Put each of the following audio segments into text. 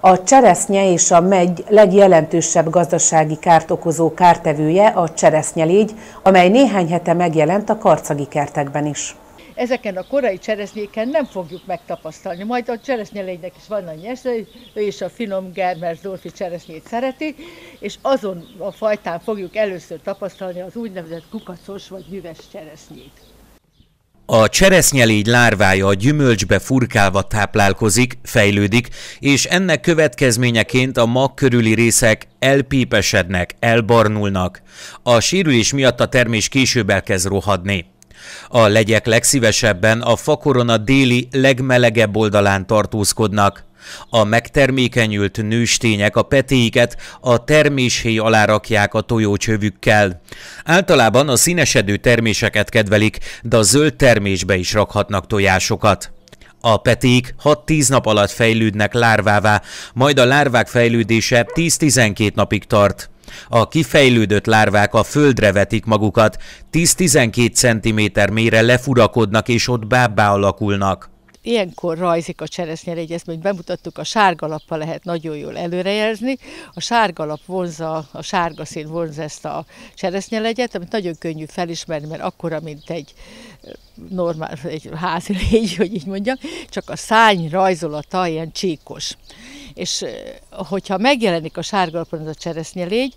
A cseresznye és a megy legjelentősebb gazdasági kárt okozó kártevője a cseresznyelégy, amely néhány hete megjelent a karcagi kertekben is. Ezeken a korai cseresznyéken nem fogjuk megtapasztalni. Majd a cseresznyelégynek is van a nyersze, ő is a finom Germers Dorfi cseresznyét szereti, és azon a fajtán fogjuk először tapasztalni az úgynevezett kukacos vagy műves cseresznyét. A cseresznyelégy lárvája a gyümölcsbe furkálva táplálkozik, fejlődik, és ennek következményeként a mag körüli részek elpípesednek, elbarnulnak. A sérülés miatt a termés később elkezd rohadni. A legyek legszívesebben a fakorona déli legmelegebb oldalán tartózkodnak. A megtermékenyült nőstények a petéiket a terméshéj alá rakják a tojócsövükkel. Általában a színesedő terméseket kedvelik, de a zöld termésbe is rakhatnak tojásokat. A peték 6-10 nap alatt fejlődnek lárvává, majd a lárvák fejlődése 10-12 napig tart. A kifejlődött lárvák a földre vetik magukat, 10-12 cm mélyre lefurakodnak és ott bábbá alakulnak. Ilyenkor rajzik a egy hogy bemutattuk, a sárgalappal lehet nagyon jól előrejelzni. A sárgalap vonza, a sárga szín vonza ezt a cseresznyelegyet, amit nagyon könnyű felismerni, mert akkora, mint egy eh, normál, egy házi légy, hogy így mondjam, csak a szány rajzolata ilyen csíkos és hogyha megjelenik a sárgalapon az a cseresznyelégy,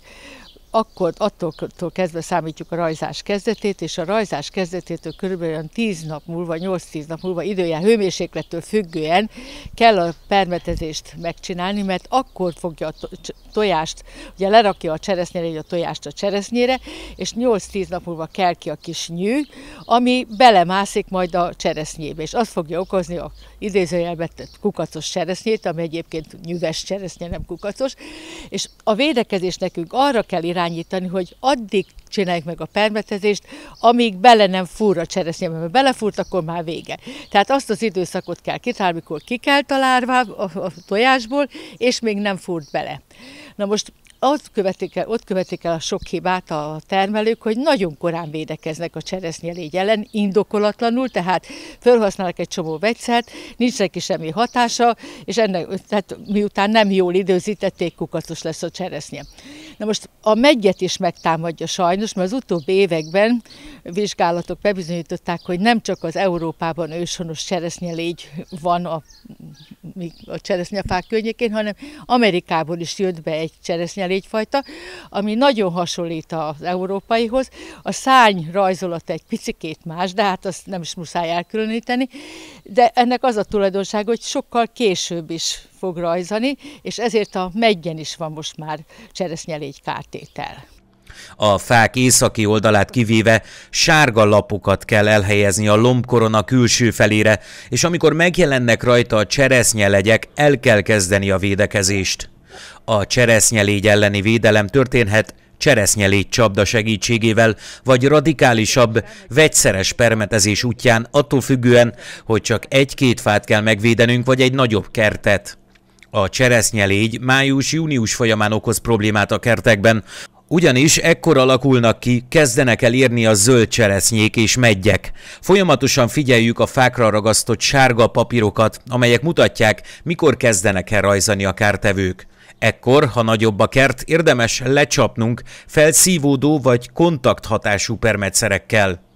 akkor attól kezdve számítjuk a rajzás kezdetét, és a rajzás kezdetétől kb. 10 nap múlva, 8-10 nap múlva időjel hőmérséklettől függően kell a permetezést megcsinálni, mert akkor fogja a tojást, ugye lerakja a cseresznyére, vagy a tojást a cseresznyére, és 8-10 nap múlva kell ki a kis nyű, ami belemászik majd a cseresznyébe, és azt fogja okozni a idézőjelben kukacos cseresznyét, ami egyébként nyüves cseresznye, nem kukacos, és a védekezés nekünk arra kell irányítani, irányítani, hogy addig csináljuk meg a permetezést, amíg bele nem fúr a cseresznye, mert ha belefúrt, akkor már vége. Tehát azt az időszakot kell kitalálni, amikor ki kell a a, a tojásból, és még nem fúrt bele. Na most ott követik, el, ott követik el a sok hibát a termelők, hogy nagyon korán védekeznek a cseresznyelégy ellen, indokolatlanul, tehát felhasználnak egy csomó vegyszert, nincs neki semmi hatása, és ennek, tehát miután nem jól időzítették, kukatos lesz a cseresznye. Na most a megyet is megtámadja sajnos, mert az utóbbi években vizsgálatok bebizonyították, hogy nem csak az Európában őshonos cseresznyelégy van a, a cseresznyefák környékén, hanem Amerikából is jött be egy cseresznyelégyfajta, ami nagyon hasonlít az európaihoz. A szány rajzolat egy picikét más, de hát azt nem is muszáj elkülöníteni, de ennek az a tulajdonság, hogy sokkal később is fog rajzani, és ezért a megyen is van most már cseresznyelégy kártétel. A fák északi oldalát kivéve sárga lapokat kell elhelyezni a lombkorona külső felére, és amikor megjelennek rajta a cseresznyelegyek, el kell kezdeni a védekezést. A cseresznyelégy elleni védelem történhet cseresznyelét csapda segítségével, vagy radikálisabb, vegyszeres permetezés útján, attól függően, hogy csak egy-két fát kell megvédenünk, vagy egy nagyobb kertet. A cseresznyelégy május-június folyamán okoz problémát a kertekben, ugyanis ekkor alakulnak ki, kezdenek el érni a zöld cseresznyék és megyek. Folyamatosan figyeljük a fákra ragasztott sárga papírokat, amelyek mutatják, mikor kezdenek el rajzani a kártevők. Ekkor, ha nagyobb a kert, érdemes lecsapnunk felszívódó vagy kontakthatású permetszerekkel.